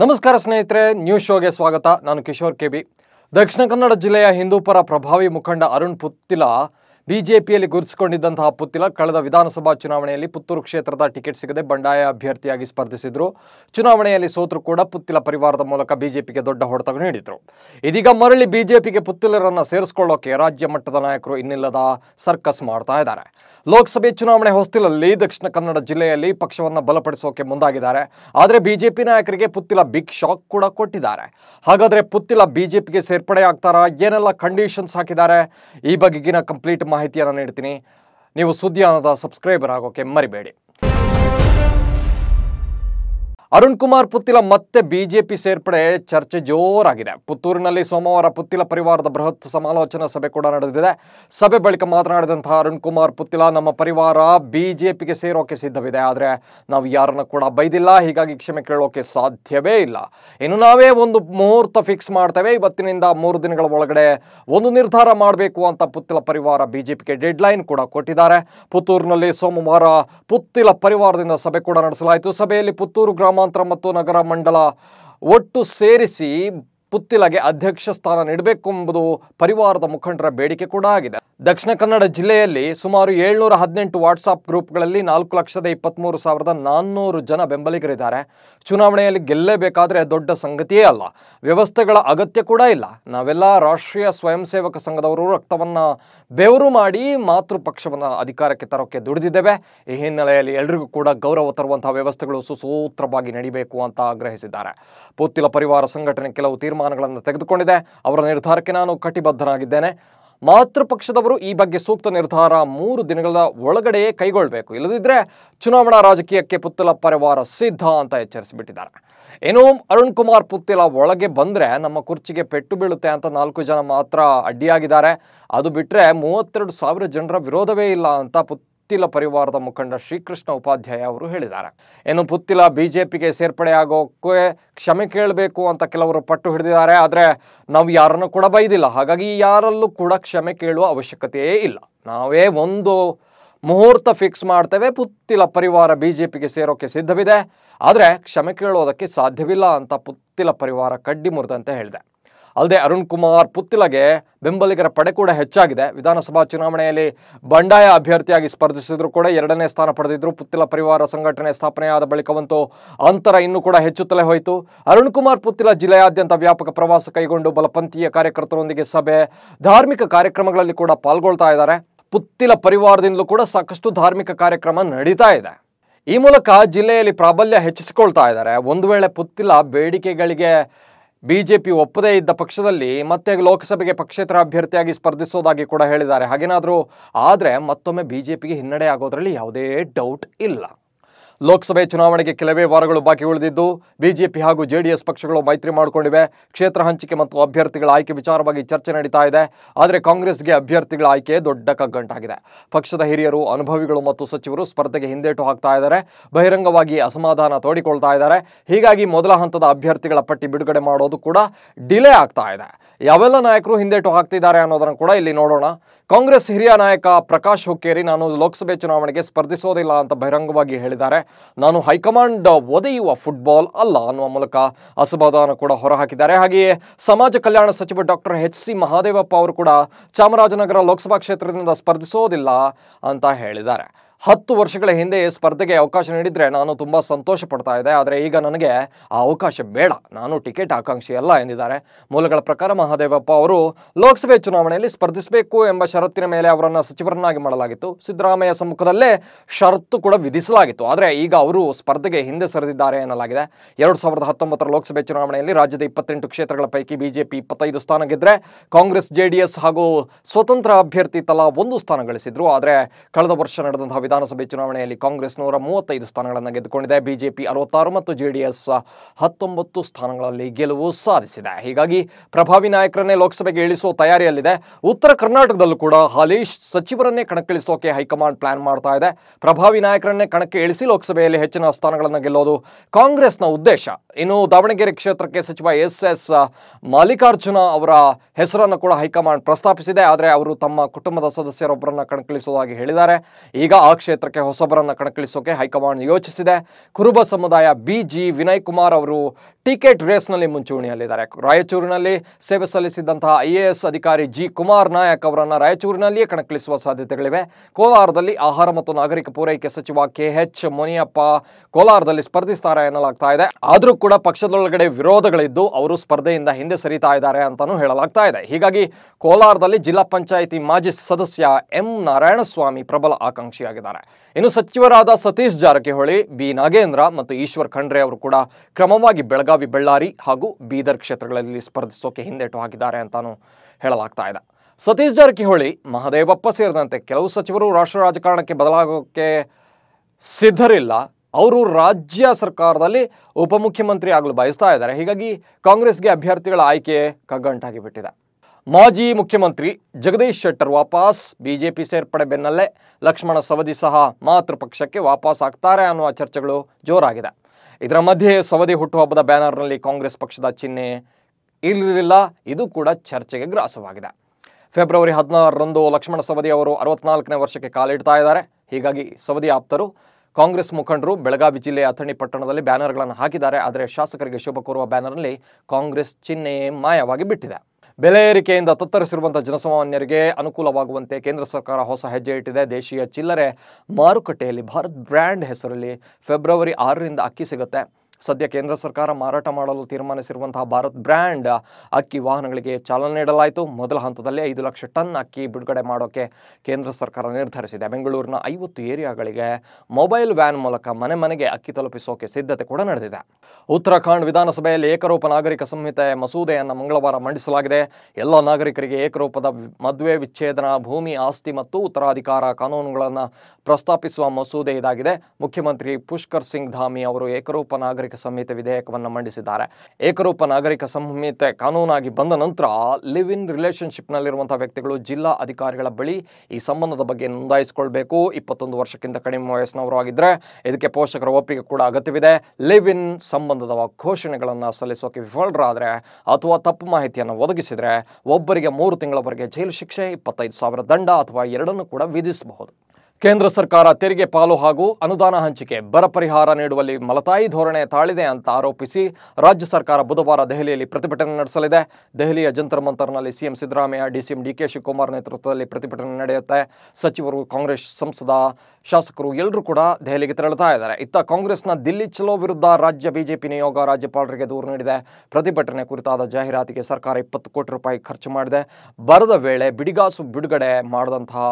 ನಮಸ್ಕಾರ ಸ್ನೇಹಿತರೆ ನ್ಯೂಸ್ ಶೋಗೆ ಸ್ವಾಗತ ನಾನು ಕಿಶೋರ್ ಕೆಬಿ ದಕ್ಷಿಣ ಕನ್ನಡ ಜಿಲ್ಲೆಯ ಹಿಂದೂಪರ ಪ್ರಭಾವಿ ಮುಖಂಡ ಅರುಣ್ ಪುತ್ತಿಲ ಬಿಜೆಪಿಯಲ್ಲಿ ಗುರುತಿಸಿಕೊಂಡಿದ್ದಂತಹ ಪುತ್ತಿಲ ಕಳೆದ ವಿಧಾನಸಭಾ ಚುನಾವಣೆಯಲ್ಲಿ ಪುತ್ತೂರು ಕ್ಷೇತ್ರದ ಟಿಕೆಟ್ ಸಿಗದೆ ಬಂಡಾಯ ಅಭ್ಯರ್ಥಿಯಾಗಿ ಸ್ಪರ್ಧಿಸಿದ್ರು ಚುನಾವಣೆಯಲ್ಲಿ ಸೋತರು ಕೂಡ ಪುತ್ತಿಲ ಪರಿವಾರದ ಮೂಲಕ ಬಿಜೆಪಿಗೆ ದೊಡ್ಡ ಹೊಡೆತ ನೀಡಿದ್ರು ಇದೀಗ ಮರಳಿ ಬಿಜೆಪಿಗೆ ಪುತ್ತಿಲರನ್ನು ಸೇರಿಸಿಕೊಳ್ಳೋಕೆ ರಾಜ್ಯ ಮಟ್ಟದ ನಾಯಕರು ಇನ್ನಿಲ್ಲದ ಸರ್ಕಸ್ ಮಾಡ್ತಾ ಇದ್ದಾರೆ ಲೋಕಸಭೆ ಚುನಾವಣೆ ಹೊಸ್ತಿಲಲ್ಲಿ ದಕ್ಷಿಣ ಕನ್ನಡ ಜಿಲ್ಲೆಯಲ್ಲಿ ಪಕ್ಷವನ್ನು ಬಲಪಡಿಸೋಕೆ ಮುಂದಾಗಿದ್ದಾರೆ ಆದರೆ ಬಿಜೆಪಿ ನಾಯಕರಿಗೆ ಪುತ್ತಿಲ ಬಿಗ್ ಶಾಕ್ ಕೂಡ ಕೊಟ್ಟಿದ್ದಾರೆ ಹಾಗಾದರೆ ಪುತ್ತಿಲ ಬಿಜೆಪಿಗೆ ಸೇರ್ಪಡೆ ಆಗ್ತಾರಾ ಏನೆಲ್ಲ ಕಂಡೀಷನ್ಸ್ ಹಾಕಿದ್ದಾರೆ ಈ ಬಗೆಗಿನ ಕಂಪ್ಲೀಟ್ ಮಾಹಿತಿ ಮಾಹಿತಿಯನ್ನು ನೀಡ್ತೀನಿ ನೀವು ಸುದ್ದಿ ಅನ್ನೋದ ಸಬ್ಸ್ಕ್ರೈಬರ್ ಆಗೋಕ್ಕೆ ಮರಿಬೇಡಿ ಅರುಣ್ ಕುಮಾರ್ ಪುತ್ತಿಲ ಮತ್ತೆ ಬಿಜೆಪಿ ಸೇರ್ಪಡೆ ಚರ್ಚೆ ಜೋರಾಗಿದೆ ಪುತ್ತೂರಿನಲ್ಲಿ ಸೋಮವಾರ ಪುತ್ತಿಲ ಪರಿವಾರದ ಬೃಹತ್ ಸಮಾಲೋಚನಾ ಸಭೆ ಕೂಡ ನಡೆದಿದೆ ಸಭೆ ಬಳಿಕ ಮಾತನಾಡಿದಂತಹ ಅರುಣ್ ಕುಮಾರ್ ಪುತ್ತಿಲ ನಮ್ಮ ಪರಿವಾರ ಬಿಜೆಪಿಗೆ ಸೇರೋಕೆ ಸಿದ್ಧವಿದೆ ಆದರೆ ನಾವು ಯಾರನ್ನು ಕೂಡ ಬೈದಿಲ್ಲ ಹೀಗಾಗಿ ಕ್ಷಮೆ ಕೇಳೋಕೆ ಸಾಧ್ಯವೇ ಇಲ್ಲ ಇನ್ನು ನಾವೇ ಒಂದು ಮುಹೂರ್ತ ಫಿಕ್ಸ್ ಮಾಡ್ತೇವೆ ಇವತ್ತಿನಿಂದ ಮೂರು ದಿನಗಳ ಒಳಗಡೆ ಒಂದು ನಿರ್ಧಾರ ಮಾಡಬೇಕು ಅಂತ ಪುತ್ತಿಲ ಪರಿವಾರ ಬಿಜೆಪಿಗೆ ಡೆಡ್ಲೈನ್ ಕೂಡ ಕೊಟ್ಟಿದ್ದಾರೆ ಪುತ್ತೂರಿನಲ್ಲಿ ಸೋಮವಾರ ಪುತ್ತಿಲ ಪರಿವಾರದಿಂದ ಸಭೆ ಕೂಡ ನಡೆಸಲಾಯಿತು ಸಭೆಯಲ್ಲಿ ಪುತ್ತೂರು ಗ್ರಾಮ ಗ್ರಾಮಾಂತರ ಮತ್ತು ನಗರ ಮಂಡಲ ಒಟ್ಟು ಸೇರಿಸಿ ಪುತ್ತಿಲಗೆ ಅಧ್ಯಕ್ಷ ಸ್ಥಾನ ನೀಡಬೇಕು ಎಂಬುದು ಪರಿವಾರದ ಮುಖಂಡರ ಬೇಡಿಕೆ ಕೂಡ ಆಗಿದೆ ದಕ್ಷಿಣ ಕನ್ನಡ ಜಿಲ್ಲೆಯಲ್ಲಿ ಸುಮಾರು ಏಳ್ನೂರ ಹದಿನೆಂಟು ವಾಟ್ಸಾಪ್ ಗ್ರೂಪ್ಗಳಲ್ಲಿ ನಾಲ್ಕು ಲಕ್ಷದ ಇಪ್ಪತ್ತ್ಮೂರು ಸಾವಿರದ ನಾನ್ನೂರು ಜನ ಬೆಂಬಲಿಗರಿದ್ದಾರೆ ಚುನಾವಣೆಯಲ್ಲಿ ಗೆಲ್ಲೇಬೇಕಾದರೆ ದೊಡ್ಡ ಸಂಗತಿಯೇ ಅಲ್ಲ ವ್ಯವಸ್ಥೆಗಳ ಅಗತ್ಯ ಕೂಡ ಇಲ್ಲ ನಾವೆಲ್ಲ ರಾಷ್ಟ್ರೀಯ ಸ್ವಯಂ ಸೇವಕ ಸಂಘದವರು ರಕ್ತವನ್ನು ಬೆವರು ಮಾಡಿ ಮಾತೃ ಪಕ್ಷವನ್ನು ಅಧಿಕಾರಕ್ಕೆ ತರೋಕ್ಕೆ ದುಡಿದಿದ್ದೇವೆ ಈ ಹಿನ್ನೆಲೆಯಲ್ಲಿ ಎಲ್ರಿಗೂ ಕೂಡ ಗೌರವ ತರುವಂತಹ ವ್ಯವಸ್ಥೆಗಳು ಸುಸೂತ್ರವಾಗಿ ನಡೀಬೇಕು ಅಂತ ಆಗ್ರಹಿಸಿದ್ದಾರೆ ಪುತ್ತಿಲ ಪರಿವಾರ ಸಂಘಟನೆ ಕೆಲವು ತೀರ್ಮಾನ ತೀರ್ಮಾನಗಳನ್ನು ತೆಗೆದುಕೊಂಡಿದೆ ಅವರ ನಿರ್ಧಾರಕ್ಕೆ ನಾನು ಕಟಿಬದ್ಧನಾಗಿದ್ದೇನೆ ಮಾತೃಪಕ್ಷದವರು ಈ ಬಗ್ಗೆ ಸೂಕ್ತ ನಿರ್ಧಾರ ಮೂರು ದಿನಗಳ ಒಳಗಡೆಯೇ ಕೈಗೊಳ್ಳಬೇಕು ಇಲ್ಲದಿದ್ದರೆ ಚುನಾವಣಾ ರಾಜಕೀಯಕ್ಕೆ ಪುತ್ತಲ ಪರಿವಾರ ಸಿದ್ಧ ಅಂತ ಎಚ್ಚರಿಸಿಬಿಟ್ಟಿದ್ದಾರೆ ಏನೋ ಅರುಣ್ ಕುಮಾರ್ ಪುತ್ತಿಲ ಒಳಗೆ ಬಂದರೆ ನಮ್ಮ ಕುರ್ಚಿಗೆ ಪೆಟ್ಟು ಬೀಳುತ್ತೆ ಅಂತ ನಾಲ್ಕು ಜನ ಮಾತ್ರ ಅಡ್ಡಿಯಾಗಿದ್ದಾರೆ ಅದು ಬಿಟ್ಟರೆ ಮೂವತ್ತೆರಡು ಸಾವಿರ ಜನರ ವಿರೋಧವೇ ಇಲ್ಲ ಅಂತ ಪುತ್ ಪುತ್ತಿಲ ಪರಿವಾರದ ಮುಖಂಡ ಶ್ರೀಕೃಷ್ಣ ಉಪಾಧ್ಯಾಯ ಅವರು ಹೇಳಿದ್ದಾರೆ ಏನು ಪುತ್ತಿಲ ಬಿಜೆಪಿಗೆ ಸೇರ್ಪಡೆ ಆಗೋಕ್ಕೆ ಕ್ಷಮೆ ಕೇಳಬೇಕು ಅಂತ ಕೆಲವರು ಪಟ್ಟು ಹಿಡಿದಿದ್ದಾರೆ ಆದರೆ ನಾವು ಯಾರನ್ನು ಕೂಡ ಬೈದಿಲ್ಲ ಹಾಗಾಗಿ ಯಾರಲ್ಲೂ ಕೂಡ ಕ್ಷಮೆ ಕೇಳುವ ಅವಶ್ಯಕತೆಯೇ ಇಲ್ಲ ನಾವೇ ಒಂದು ಮುಹೂರ್ತ ಫಿಕ್ಸ್ ಮಾಡ್ತೇವೆ ಪುತ್ತಿಲ ಪರಿವಾರ ಬಿಜೆಪಿಗೆ ಸೇರೋಕೆ ಸಿದ್ಧವಿದೆ ಆದರೆ ಕ್ಷಮೆ ಕೇಳೋದಕ್ಕೆ ಸಾಧ್ಯವಿಲ್ಲ ಅಂತ ಪುತ್ತಿಲ ಪರಿವಾರ ಕಡ್ಡಿ ಮುರಿದಂತೆ ಹೇಳಿದೆ ಅಲ್ಲದೆ ಅರುಣ್ ಕುಮಾರ್ ಪುತ್ತಿಲಗೆ ಬೆಂಬಲಿಗರ ಪಡೆ ಕೂಡ ಹೆಚ್ಚಾಗಿದೆ ವಿಧಾನಸಭಾ ಚುನಾವಣೆಯಲ್ಲಿ ಬಂಡಾಯ ಅಭ್ಯರ್ಥಿಯಾಗಿ ಸ್ಪರ್ಧಿಸಿದ್ರು ಕೂಡ ಎರಡನೇ ಸ್ಥಾನ ಪಡೆದಿದ್ರು ಪುತ್ತಿಲ ಪರಿವಾರ ಸಂಘಟನೆ ಸ್ಥಾಪನೆಯಾದ ಬಳಿಕವಂತೂ ಅಂತರ ಇನ್ನೂ ಕೂಡ ಹೆಚ್ಚುತ್ತಲೇ ಹೋಯಿತು ಅರುಣ್ ಕುಮಾರ್ ಪುತ್ತಿಲ ಜಿಲ್ಲೆಯಾದ್ಯಂತ ವ್ಯಾಪಕ ಪ್ರವಾಸ ಕೈಗೊಂಡು ಬಲಪಂಥೀಯ ಕಾರ್ಯಕರ್ತರೊಂದಿಗೆ ಸಭೆ ಧಾರ್ಮಿಕ ಕಾರ್ಯಕ್ರಮಗಳಲ್ಲಿ ಕೂಡ ಪಾಲ್ಗೊಳ್ತಾ ಇದ್ದಾರೆ ಪುತ್ತಿಲ ಪರಿವಾರದಿಂದಲೂ ಕೂಡ ಸಾಕಷ್ಟು ಧಾರ್ಮಿಕ ಕಾರ್ಯಕ್ರಮ ನಡೀತಾ ಇದೆ ಈ ಮೂಲಕ ಜಿಲ್ಲೆಯಲ್ಲಿ ಪ್ರಾಬಲ್ಯ ಹೆಚ್ಚಿಸಿಕೊಳ್ತಾ ಇದ್ದಾರೆ ಒಂದು ವೇಳೆ ಪುತ್ತಿಲ ಬೇಡಿಕೆಗಳಿಗೆ ಬಿಜೆಪಿ ಒಪ್ಪದೇ ಇದ್ದ ಪಕ್ಷದಲ್ಲಿ ಮತ್ತೆ ಲೋಕಸಭೆಗೆ ಪಕ್ಷೇತರ ಅಭ್ಯರ್ಥಿಯಾಗಿ ಸ್ಪರ್ಧಿಸೋದಾಗಿ ಕೂಡ ಹೇಳಿದ್ದಾರೆ ಹಾಗೇನಾದರೂ ಆದರೆ ಮತ್ತೊಮ್ಮೆ ಬಿಜೆಪಿಗೆ ಹಿನ್ನಡೆ ಆಗೋದರಲ್ಲಿ ಯಾವುದೇ ಡೌಟ್ ಇಲ್ಲ ಲೋಕಸಭೆ ಚುನಾವಣೆಗೆ ಕೆಲವೇ ವಾರಗಳು ಬಾಕಿ ಉಳಿದಿದ್ದು ಬಿಜೆಪಿ ಹಾಗೂ ಜೆಡಿಎಸ್ ಪಕ್ಷಗಳು ಮೈತ್ರಿ ಮಾಡಿಕೊಂಡಿವೆ ಕ್ಷೇತ್ರ ಹಂಚಿಕೆ ಮತ್ತು ಅಭ್ಯರ್ಥಿಗಳ ಆಯ್ಕೆ ವಿಚಾರವಾಗಿ ಚರ್ಚೆ ನಡೀತಾ ಇದೆ ಆದರೆ ಕಾಂಗ್ರೆಸ್ಗೆ ಅಭ್ಯರ್ಥಿಗಳ ಆಯ್ಕೆ ದೊಡ್ಡ ಕಗ್ಗಂಟಾಗಿದೆ ಪಕ್ಷದ ಹಿರಿಯರು ಅನುಭವಿಗಳು ಮತ್ತು ಸಚಿವರು ಸ್ಪರ್ಧೆಗೆ ಹಿಂದೇಟು ಹಾಕ್ತಾ ಇದ್ದಾರೆ ಬಹಿರಂಗವಾಗಿ ಅಸಮಾಧಾನ ತೋಡಿಕೊಳ್ತಾ ಇದ್ದಾರೆ ಹೀಗಾಗಿ ಮೊದಲ ಹಂತದ ಅಭ್ಯರ್ಥಿಗಳ ಪಟ್ಟಿ ಬಿಡುಗಡೆ ಮಾಡೋದು ಕೂಡ ಡಿಲೇ ಆಗ್ತಾ ಇದೆ ಯಾವೆಲ್ಲ ನಾಯಕರು ಹಿಂದೇಟು ಹಾಕ್ತಿದ್ದಾರೆ ಅನ್ನೋದನ್ನು ಕೂಡ ಇಲ್ಲಿ ನೋಡೋಣ ಕಾಂಗ್ರೆಸ್ ಹಿರಿಯ ನಾಯಕ ಪ್ರಕಾಶ್ ಹುಕ್ಕೇರಿ ನಾನು ಲೋಕಸಭೆ ಚುನಾವಣೆಗೆ ಸ್ಪರ್ಧಿಸೋದಿಲ್ಲ ಅಂತ ಬಹಿರಂಗವಾಗಿ ಹೇಳಿದ್ದಾರೆ ನಾನು ಹೈಕಮಾಂಡ್ ಒದೆಯುವ ಫುಟ್ಬಾಲ್ ಅಲ್ಲ ಅನ್ನುವ ಮೂಲಕ ಅಸಮಾಧಾನ ಕೂಡ ಹೊರಹಾಕಿದ್ದಾರೆ ಹಾಗೆಯೇ ಸಮಾಜ ಕಲ್ಯಾಣ ಸಚಿವ ಡಾಕ್ಟರ್ ಎಚ್ ಸಿ ಮಹಾದೇವಪ್ಪ ಅವರು ಕೂಡ ಚಾಮರಾಜನಗರ ಲೋಕಸಭಾ ಕ್ಷೇತ್ರದಿಂದ ಸ್ಪರ್ಧಿಸೋದಿಲ್ಲ ಅಂತ ಹೇಳಿದ್ದಾರೆ ಹತ್ತು ವರ್ಷಗಳ ಹಿಂದೆ ಸ್ಪರ್ಧೆಗೆ ಅವಕಾಶ ನೀಡಿದರೆ ನಾನು ತುಂಬ ಸಂತೋಷ ಪಡ್ತಾ ಇದೆ ಆದರೆ ಈಗ ನನಗೆ ಆ ಅವಕಾಶ ಬೇಡ ನಾನು ಟಿಕೆಟ್ ಆಕಾಂಕ್ಷಿ ಅಲ್ಲ ಎಂದಿದ್ದಾರೆ ಮೂಲಗಳ ಪ್ರಕಾರ ಮಹಾದೇವಪ್ಪ ಅವರು ಲೋಕಸಭೆ ಚುನಾವಣೆಯಲ್ಲಿ ಸ್ಪರ್ಧಿಸಬೇಕು ಎಂಬ ಷರತ್ತಿನ ಮೇಲೆ ಅವರನ್ನು ಸಚಿವರನ್ನಾಗಿ ಮಾಡಲಾಗಿತ್ತು ಸಿದ್ದರಾಮಯ್ಯ ಸಮ್ಮುಖದಲ್ಲೇ ಷರತ್ತು ಕೂಡ ವಿಧಿಸಲಾಗಿತ್ತು ಆದರೆ ಈಗ ಅವರು ಸ್ಪರ್ಧೆಗೆ ಹಿಂದೆ ಸರಿದಿದ್ದಾರೆ ಎನ್ನಲಾಗಿದೆ ಎರಡು ಸಾವಿರದ ಹತ್ತೊಂಬತ್ತರ ಲೋಕಸಭೆ ಚುನಾವಣೆಯಲ್ಲಿ ರಾಜ್ಯದ ಇಪ್ಪತ್ತೆಂಟು ಕ್ಷೇತ್ರಗಳ ಪೈಕಿ ಬಿಜೆಪಿ ಇಪ್ಪತ್ತೈದು ಸ್ಥಾನ ಗೆದ್ದರೆ ಕಾಂಗ್ರೆಸ್ ಜೆಡಿಎಸ್ ಹಾಗೂ ಸ್ವತಂತ್ರ ಅಭ್ಯರ್ಥಿ ತಲಾ ಒಂದು ಸ್ಥಾನ ಗಳಿಸಿದ್ರು ಆದರೆ ಕಳೆದ ವರ್ಷ ನಡೆದಂತಹ ವಿಧಾನಸಭೆ ಚುನಾವಣೆಯಲ್ಲಿ ಕಾಂಗ್ರೆಸ್ ನೂರ ಮೂವತ್ತೈದು ಸ್ಥಾನಗಳನ್ನು ಗೆದ್ದುಕೊಂಡಿದೆ ಬಿಜೆಪಿ ಅರವತ್ತಾರು ಮತ್ತು ಜೆಡಿಎಸ್ ಹತ್ತೊಂಬತ್ತು ಸ್ಥಾನಗಳಲ್ಲಿ ಗೆಲುವು ಸಾಧಿಸಿದೆ ಹೀಗಾಗಿ ಪ್ರಭಾವಿ ನಾಯಕರನ್ನೇ ಲೋಕಸಭೆಗೆ ಇಳಿಸುವ ತಯಾರಿಯಲ್ಲಿದೆ ಉತ್ತರ ಕರ್ನಾಟಕದಲ್ಲೂ ಕೂಡ ಹಾಲಿ ಸಚಿವರನ್ನೇ ಕಣಕ್ಕಿಳಿಸೋಕೆ ಹೈಕಮಾಂಡ್ ಪ್ಲಾನ್ ಮಾಡ್ತಾ ಇದೆ ಪ್ರಭಾವಿ ನಾಯಕರನ್ನೇ ಕಣಕ್ಕೆ ಇಳಿಸಿ ಲೋಕಸಭೆಯಲ್ಲಿ ಹೆಚ್ಚಿನ ಸ್ಥಾನಗಳನ್ನು ಗೆಲ್ಲೋದು ಕಾಂಗ್ರೆಸ್ನ ಉದ್ದೇಶ ಇನ್ನು ದಾವಣಗೆರೆ ಕ್ಷೇತ್ರಕ್ಕೆ ಸಚಿವ ಎಸ್ ಎಸ್ ಮಲ್ಲಿಕಾರ್ಜುನ ಅವರ ಹೆಸರನ್ನು ಕೂಡ ಹೈಕಮಾಂಡ್ ಪ್ರಸ್ತಾಪಿಸಿದೆ ಆದರೆ ಅವರು ತಮ್ಮ ಕುಟುಂಬದ ಸದಸ್ಯರೊಬ್ಬರನ್ನ ಕಣಕ್ಕಿಳಿಸುವುದಾಗಿ ಹೇಳಿದ್ದಾರೆ ಈಗ ಆ ಕ್ಷೇತ್ರಕ್ಕೆ ಹೊಸಬರನ್ನು ಕಣಕ್ಕಿಳಿಸೋಕೆ ಹೈಕಮಾಂಡ್ ಯೋಚಿಸಿದೆ ಕುರುಬ ಸಮುದಾಯ ಬಿ ಜಿ ವಿನಯ್ ಕುಮಾರ್ ಅವರು ಟಿಕೆಟ್ ರೇಸ್ನಲ್ಲಿ ಮುಂಚೂಣಿಯಲ್ಲಿದ್ದಾರೆ ರಾಯಚೂರಿನಲ್ಲಿ ಸೇವೆ ಸಲ್ಲಿಸಿದ್ದಂತಹ ಐ ಎ ಎಸ್ ಅಧಿಕಾರಿ ಜಿ ಕುಮಾರ್ ನಾಯಕ್ ಅವರನ್ನು ರಾಯಚೂರಿನಲ್ಲಿಯೇ ಕಣಕ್ಕಿಳಿಸುವ ಸಾಧ್ಯತೆಗಳಿವೆ ಕೋಲಾರದಲ್ಲಿ ಆಹಾರ ಮತ್ತು ನಾಗರಿಕ ಪೂರೈಕೆ ಸಚಿವ ಕೆ ಎಚ್ ಮುನಿಯಪ್ಪ ಕೋಲಾರದಲ್ಲಿ ಸ್ಪರ್ಧಿಸ್ತಾರೆ ಎನ್ನಲಾಗ್ತಾ ಇದೆ ಆದರೂ ಕೂಡ ಪಕ್ಷದೊಳಗಡೆ ವಿರೋಧಗಳಿದ್ದು ಅವರು ಸ್ಪರ್ಧೆಯಿಂದ ಹಿಂದೆ ಸರಿತಾ ಇದ್ದಾರೆ ಅಂತಾನೂ ಹೇಳಲಾಗ್ತಾ ಇದೆ ಹೀಗಾಗಿ ಕೋಲಾರದಲ್ಲಿ ಜಿಲ್ಲಾ ಪಂಚಾಯಿತಿ ಮಾಜಿ ಸದಸ್ಯ ಎಂ ನಾರಾಯಣಸ್ವಾಮಿ ಪ್ರಬಲ ಆಕಾಂಕ್ಷಿಯಾಗಿದ್ದಾರೆ ಇನ್ನು ಸಚಿವರಾದ ಸತೀಶ್ ಜಾರಕಿಹೊಳಿ ಬಿ ನಾಗೇಂದ್ರ ಮತ್ತು ಈಶ್ವರ್ ಖಂಡ್ರೆ ಅವರು ಕೂಡ ಕ್ರಮವಾಗಿ ಬೆಳಗಾವಿ ಬೆಳಗಾವಿ ಬಳ್ಳಾರಿ ಹಾಗೂ ಬೀದರ್ ಕ್ಷೇತ್ರಗಳಲ್ಲಿ ಸ್ಪರ್ಧಿಸೋಕೆ ಹಿಂದೇಟು ಹಾಕಿದ್ದಾರೆ ಅಂತಾನು ಹೇಳಲಾಗ್ತಾ ಇದೆ ಸತೀಶ್ ಜಾರಕಿಹೊಳಿ ಮಹದೇವಪ್ಪ ಸೇರಿದಂತೆ ಕೆಲವು ಸಚಿವರು ರಾಷ್ಟ್ರ ರಾಜಕಾರಣಕ್ಕೆ ಬದಲಾಗೋಕ್ಕೆ ಸಿದ್ಧರಿಲ್ಲ ಅವರು ರಾಜ್ಯ ಸರ್ಕಾರದಲ್ಲಿ ಉಪಮುಖ್ಯಮಂತ್ರಿ ಆಗಲು ಬಯಸ್ತಾ ಇದ್ದಾರೆ ಹೀಗಾಗಿ ಕಾಂಗ್ರೆಸ್ಗೆ ಅಭ್ಯರ್ಥಿಗಳ ಆಯ್ಕೆ ಕಗ್ಗಂಟಾಗಿ ಬಿಟ್ಟಿದೆ ಮಾಜಿ ಮುಖ್ಯಮಂತ್ರಿ ಜಗದೀಶ್ ಶೆಟ್ಟರ್ ವಾಪಸ್ ಬಿಜೆಪಿ ಸೇರ್ಪಡೆ ಬೆನ್ನಲ್ಲೇ ಲಕ್ಷ್ಮಣ ಸವದಿ ಸಹ ಪಕ್ಷಕ್ಕೆ ವಾಪಸ್ ಆಗ್ತಾರೆ ಅನ್ನುವ ಚರ್ಚೆಗಳು ಜೋರಾಗಿದೆ ಇದರ ಮಧ್ಯೆ ಸವದಿ ಹುಟ್ಟುಹಬ್ಬದ ಬ್ಯಾನರ್ನಲ್ಲಿ ಕಾಂಗ್ರೆಸ್ ಪಕ್ಷದ ಚಿಹ್ನೆ ಇರಲಿಲ್ಲ ಇದು ಕೂಡ ಚರ್ಚೆಗೆ ಗ್ರಾಸವಾಗಿದೆ ಫೆಬ್ರವರಿ ಹದಿನಾರರಂದು ಲಕ್ಷ್ಮಣ ಸವದಿ ಅವರು ಅರವತ್ನಾಲ್ಕನೇ ವರ್ಷಕ್ಕೆ ಕಾಲಿಡ್ತಾ ಇದ್ದಾರೆ ಹೀಗಾಗಿ ಸವದಿ ಆಪ್ತರು ಕಾಂಗ್ರೆಸ್ ಮುಖಂಡರು ಬೆಳಗಾವಿ ಜಿಲ್ಲೆಯ ಅಥಣಿ ಪಟ್ಟಣದಲ್ಲಿ ಬ್ಯಾನರ್ಗಳನ್ನು ಹಾಕಿದ್ದಾರೆ ಆದರೆ ಶಾಸಕರಿಗೆ ಶುಭ ಕೋರುವ ಬ್ಯಾನರ್ನಲ್ಲಿ ಕಾಂಗ್ರೆಸ್ ಚಿಹ್ನೆ ಮಾಯವಾಗಿ ಬಿಟ್ಟಿದೆ ಬೆಲೆ ಏರಿಕೆಯಿಂದ ತತ್ತರಿಸಿರುವಂಥ ಜನಸಾಮಾನ್ಯರಿಗೆ ಅನುಕೂಲವಾಗುವಂತೆ ಕೇಂದ್ರ ಸರ್ಕಾರ ಹೊಸ ಹೆಜ್ಜೆ ಇಟ್ಟಿದೆ ದೇಶೀಯ ಚಿಲ್ಲರೆ ಮಾರುಕಟ್ಟೆಯಲ್ಲಿ ಭಾರತ್ ಬ್ರ್ಯಾಂಡ್ ಹೆಸರಲ್ಲಿ ಫೆಬ್ರವರಿ ಆರರಿಂದ ಅಕ್ಕಿ ಸಿಗುತ್ತೆ ಸದ್ಯ ಕೇಂದ್ರ ಸರ್ಕಾರ ಮಾರಾಟ ಮಾಡಲು ತೀರ್ಮಾನಿಸಿರುವಂತಹ ಭಾರತ್ ಬ್ರ್ಯಾಂಡ್ ಅಕ್ಕಿ ವಾಹನಗಳಿಗೆ ಚಾಲನೆ ನೀಡಲಾಯಿತು ಮೊದಲ ಹಂತದಲ್ಲಿ ಐದು ಲಕ್ಷ ಟನ್ ಅಕ್ಕಿ ಬಿಡುಗಡೆ ಮಾಡೋಕೆ ಕೇಂದ್ರ ಸರ್ಕಾರ ನಿರ್ಧರಿಸಿದೆ ಬೆಂಗಳೂರಿನ ಐವತ್ತು ಏರಿಯಾಗಳಿಗೆ ಮೊಬೈಲ್ ವ್ಯಾನ್ ಮೂಲಕ ಮನೆ ಮನೆಗೆ ಅಕ್ಕಿ ತಲುಪಿಸೋಕೆ ಸಿದ್ಧತೆ ಕೂಡ ನಡೆದಿದೆ ಉತ್ತರಾಖಂಡ್ ವಿಧಾನಸಭೆಯಲ್ಲಿ ಏಕರೂಪ ನಾಗರಿಕ ಸಂಹಿತೆ ಮಸೂದೆಯನ್ನು ಮಂಗಳವಾರ ಮಂಡಿಸಲಾಗಿದೆ ಎಲ್ಲ ನಾಗರಿಕರಿಗೆ ಏಕರೂಪದ ಮದುವೆ ವಿಚ್ಛೇದನ ಭೂಮಿ ಆಸ್ತಿ ಮತ್ತು ಉತ್ತರಾಧಿಕಾರ ಕಾನೂನುಗಳನ್ನು ಪ್ರಸ್ತಾಪಿಸುವ ಮಸೂದೆ ಇದಾಗಿದೆ ಮುಖ್ಯಮಂತ್ರಿ ಪುಷ್ಕರ್ ಸಿಂಗ್ ಧಾಮಿ ಅವರು ಏಕರೂಪ ನಾಗರಿಕ ನಾಗರಿಕ ಸಂಹಿತೆ ವಿಧೇಯಕವನ್ನು ಮಂಡಿಸಿದ್ದಾರೆ ಏಕರೂಪ ನಾಗರಿಕ ಸಂಹಿತೆ ಕಾನೂನಾಗಿ ಬಂದ ನಂತರ ಲಿವ್ ಇನ್ ನಲ್ಲಿರುವಂತಹ ವ್ಯಕ್ತಿಗಳು ಜಿಲ್ಲಾ ಅಧಿಕಾರಿಗಳ ಬಳಿ ಈ ಸಂಬಂಧದ ಬಗ್ಗೆ ನೋಂದಾಯಿಸಿಕೊಳ್ಬೇಕು ಇಪ್ಪತ್ತೊಂದು ವರ್ಷಕ್ಕಿಂತ ಕಡಿಮೆ ವಯಸ್ಸಿನವರು ಆಗಿದ್ರೆ ಇದಕ್ಕೆ ಪೋಷಕರ ಒಪ್ಪಿಗೆ ಕೂಡ ಅಗತ್ಯವಿದೆ ಲಿವ್ ಇನ್ ಸಂಬಂಧದ ಘೋಷಣೆಗಳನ್ನು ಸಲ್ಲಿಸೋಕೆ ವಿಫಲರಾದ್ರೆ ಅಥವಾ ತಪ್ಪು ಮಾಹಿತಿಯನ್ನು ಒದಗಿಸಿದ್ರೆ ಒಬ್ಬರಿಗೆ ಮೂರು ತಿಂಗಳವರೆಗೆ ಜೈಲು ಶಿಕ್ಷೆ ಇಪ್ಪತ್ತೈದು ಸಾವಿರ ದಂಡ ಅಥವಾ ಎರಡನ್ನು ಕೂಡ ವಿಧಿಸಬಹುದು ಕೇಂದ್ರ ಸರ್ಕಾರ ತೆರಿಗೆ ಪಾಲು ಹಾಗೂ ಅನುದಾನ ಹಂಚಿಕೆ ಬರ ಪರಿಹಾರ ನೀಡುವಲ್ಲಿ ಮಲತಾಯಿ ಧೋರಣೆ ತಾಳಿದೆ ಅಂತ ಆರೋಪಿಸಿ ರಾಜ್ಯ ಸರ್ಕಾರ ಬುಧವಾರ ದೆಹಲಿಯಲ್ಲಿ ಪ್ರತಿಭಟನೆ ನಡೆಸಲಿದೆ ದೆಹಲಿಯ ಜಂತರ್ ಮಂತರ್ನಲ್ಲಿ CM Siddaramaiah DCM DK Shivakumar ನೇತೃತ್ವದಲ್ಲಿ ಪ್ರತಿಭಟನೆ ನಡೆಯುತ್ತೆ ಸಚಿವರು ಕಾಂಗ್ರೆಸ್ ಸಂಸದ ಶಾಸಕರು ಎಲ್ಲರೂ ಕೂಡ ದೆಹಲಿಗೆ ತೆರಳುತ್ತಾ ಇದ್ದಾರೆ ಇತ್ತ ಕಾಂಗ್ರೆಸ್ನ ದಿಲ್ಲಿ ಚಲೋ ವಿರುದ್ಧ ರಾಜ್ಯ ಬಿಜೆಪಿ ನಿಯೋಗ ರಾಜ್ಯಪಾಲರಿಗೆ ದೂರು ನೀಡಿದೆ ಪ್ರತಿಭಟನೆ ಕುರಿತಾದ ಜಾಹೀರಾತಿಗೆ ಸರ್ಕಾರ ಇಪ್ಪತ್ತು ಕೋಟಿ ರೂಪಾಯಿ ಖರ್ಚು ಮಾಡಿದೆ ಬರದ ವೇಳೆ ಬಿಡಿಗಾಸು ಬಿಡುಗಡೆ ಮಾಡಿದಂತಹ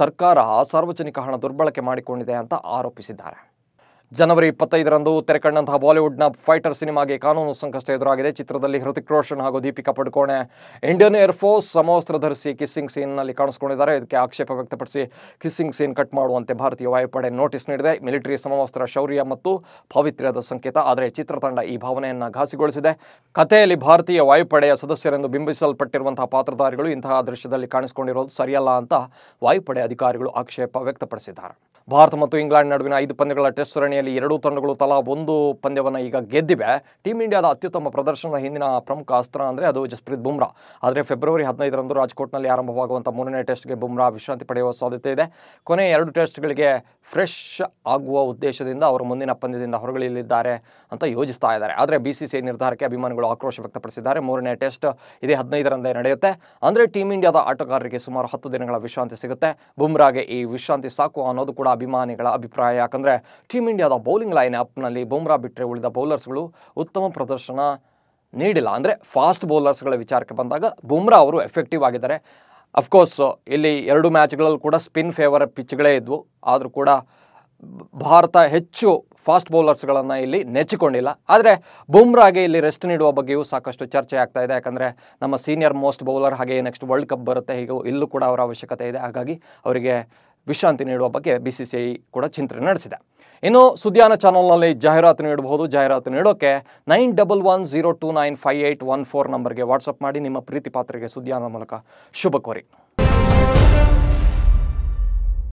ಸರ್ಕಾರ ಸಾರ್ವಜನಿಕ ಹಣ ದುರ್ಬಳಕೆ ಮಾಡಿಕೊಂಡಿದೆ ಅಂತ ಆರೋಪಿಸಿದ್ದಾರೆ ಜನವರಿ ಇಪ್ಪತ್ತೈದರಂದು ಕಂಡಂತಹ ಬಾಲಿವುಡ್ನ ಫೈಟರ್ ಸಿನಿಮಾಗೆ ಕಾನೂನು ಸಂಕಷ್ಟ ಎದುರಾಗಿದೆ ಚಿತ್ರದಲ್ಲಿ ಹೃತಿಕ್ ರೋಷನ್ ಹಾಗೂ ದೀಪಿಕಾ ಪಡುಕೋಣೆ ಇಂಡಿಯನ್ ಏರ್ಫೋರ್ಸ್ ಸಮವಸ್ತ್ರ ಧರಿಸಿ ಕಿಸ್ಸಿಂಗ್ ಸೀನ್ನಲ್ಲಿ ಕಾಣಿಸಿಕೊಂಡಿದ್ದಾರೆ ಇದಕ್ಕೆ ಆಕ್ಷೇಪ ವ್ಯಕ್ತಪಡಿಸಿ ಕಿಸ್ಸಿಂಗ್ ಸೀನ್ ಕಟ್ ಮಾಡುವಂತೆ ಭಾರತೀಯ ವಾಯುಪಡೆ ನೋಟಿಸ್ ನೀಡಿದೆ ಮಿಲಿಟರಿ ಸಮವಸ್ತ್ರ ಶೌರ್ಯ ಮತ್ತು ಪಾವಿತ್ರ್ಯದ ಸಂಕೇತ ಆದರೆ ಚಿತ್ರತಂಡ ಈ ಭಾವನೆಯನ್ನು ಘಾಸಿಗೊಳಿಸಿದೆ ಕಥೆಯಲ್ಲಿ ಭಾರತೀಯ ವಾಯುಪಡೆಯ ಸದಸ್ಯರೆಂದು ಬಿಂಬಿಸಲ್ಪಟ್ಟಿರುವಂತಹ ಪಾತ್ರಧಾರಿಗಳು ಇಂತಹ ದೃಶ್ಯದಲ್ಲಿ ಕಾಣಿಸಿಕೊಂಡಿರೋದು ಸರಿಯಲ್ಲ ಅಂತ ವಾಯುಪಡೆ ಅಧಿಕಾರಿಗಳು ಆಕ್ಷೇಪ ವ್ಯಕ್ತಪಡಿಸಿದ್ದಾರೆ ಭಾರತ ಮತ್ತು ಇಂಗ್ಲೆಂಡ್ ನಡುವಿನ ಐದು ಪಂದ್ಯಗಳ ಟೆಸ್ಟ್ ಸರಣಿಯಲ್ಲಿ ಎರಡೂ ತಂಡಗಳು ತಲಾ ಒಂದು ಪಂದ್ಯವನ್ನು ಈಗ ಗೆದ್ದಿವೆ ಟೀಮ್ ಇಂಡಿಯಾದ ಅತ್ಯುತ್ತಮ ಪ್ರದರ್ಶನದ ಹಿಂದಿನ ಪ್ರಮುಖ ಅಸ್ತ್ರ ಅಂದರೆ ಅದು ಜಸ್ಪ್ರೀತ್ ಬುಮ್ರಾ ಆದರೆ ಫೆಬ್ರವರಿ ಹದಿನೈದರಂದು ರಾಜ್ಕೋಟ್ನಲ್ಲಿ ಆರಂಭವಾಗುವಂಥ ಮೂರನೇ ಟೆಸ್ಟ್ಗೆ ಬುಮ್ರಾ ವಿಶ್ರಾಂತಿ ಪಡೆಯುವ ಸಾಧ್ಯತೆ ಇದೆ ಕೊನೆ ಎರಡು ಟೆಸ್ಟ್ಗಳಿಗೆ ಫ್ರೆಶ್ ಆಗುವ ಉದ್ದೇಶದಿಂದ ಅವರು ಮುಂದಿನ ಪಂದ್ಯದಿಂದ ಹೊರಗಳಿಲ್ಲಿದ್ದಾರೆ ಅಂತ ಯೋಜಿಸ್ತಾ ಇದ್ದಾರೆ ಆದರೆ ಬಿ ಸಿ ನಿರ್ಧಾರಕ್ಕೆ ಅಭಿಮಾನಿಗಳು ಆಕ್ರೋಶ ವ್ಯಕ್ತಪಡಿಸಿದ್ದಾರೆ ಮೂರನೇ ಟೆಸ್ಟ್ ಇದೇ ಹದಿನೈದರಂದೇ ನಡೆಯುತ್ತೆ ಅಂದರೆ ಟೀಮ್ ಇಂಡಿಯಾದ ಆಟಗಾರರಿಗೆ ಸುಮಾರು ಹತ್ತು ದಿನಗಳ ವಿಶ್ರಾಂತಿ ಸಿಗುತ್ತೆ ಬುಮ್ರಾಗೆ ಈ ವಿಶ್ರಾಂತಿ ಸಾಕು ಅನ್ನೋದು ಕೂಡ ಅಭಿಮಾನಿಗಳ ಅಭಿಪ್ರಾಯ ಯಾಕಂದರೆ ಟೀಮ್ ಇಂಡಿಯಾದ ಬೌಲಿಂಗ್ ಲೈನ್ ಅಪ್ನಲ್ಲಿ ಬುಮ್ರಾ ಬಿಟ್ಟರೆ ಉಳಿದ ಬೌಲರ್ಸ್ಗಳು ಉತ್ತಮ ಪ್ರದರ್ಶನ ನೀಡಿಲ್ಲ ಅಂದರೆ ಫಾಸ್ಟ್ ಬೌಲರ್ಸ್ಗಳ ವಿಚಾರಕ್ಕೆ ಬಂದಾಗ ಬುಮ್ರಾ ಅವರು ಎಫೆಕ್ಟಿವ್ ಆಗಿದ್ದಾರೆ ಅಫ್ಕೋರ್ಸ್ ಇಲ್ಲಿ ಎರಡು ಮ್ಯಾಚ್ಗಳಲ್ಲಿ ಕೂಡ ಸ್ಪಿನ್ ಫೇವರ್ ಪಿಚ್ಗಳೇ ಇದ್ವು ಆದರೂ ಕೂಡ ಭಾರತ ಹೆಚ್ಚು ಫಾಸ್ಟ್ ಬೌಲರ್ಸ್ಗಳನ್ನು ಇಲ್ಲಿ ನೆಚ್ಚಿಕೊಂಡಿಲ್ಲ ಆದರೆ ಬುಮ್ರಾಗೆ ಇಲ್ಲಿ ರೆಸ್ಟ್ ನೀಡುವ ಬಗ್ಗೆಯೂ ಸಾಕಷ್ಟು ಚರ್ಚೆ ಆಗ್ತಾ ಇದೆ ಯಾಕಂದರೆ ನಮ್ಮ ಸೀನಿಯರ್ ಮೋಸ್ಟ್ ಬೌಲರ್ ಹಾಗೆ ನೆಕ್ಸ್ಟ್ ವರ್ಲ್ಡ್ ಕಪ್ ಬರುತ್ತೆ ಹೀಗೂ ಇಲ್ಲೂ ಕೂಡ ಅವರ ಅವಶ್ಯಕತೆ ಇದೆ ಹಾಗಾಗಿ ಅವರಿಗೆ ವಿಶ್ರಾಂತಿ ನೀಡುವ ಬಗ್ಗೆ ಬಿ ಸಿ ಸಿ ಐ ಕೂಡ ಚಿಂತನೆ ನಡೆಸಿದೆ ಇನ್ನು ಸುದ್ಯಾನ ಚಾನಲ್ನಲ್ಲಿ ಜಾಹೀರಾತು ನೀಡಬಹುದು ಜಾಹೀರಾತು ನೀಡೋಕ್ಕೆ nine double one zero two nine five eight one four ನಂಬರ್ಗೆ ವಾಟ್ಸಪ್ ಮಾಡಿ ನಿಮ್ಮ ಪ್ರೀತಿ ಪಾತ್ರಿಗೆ ಸುದ್ಯಾನ ಮೂಲಕ ಶುಭ ಕೋರಿ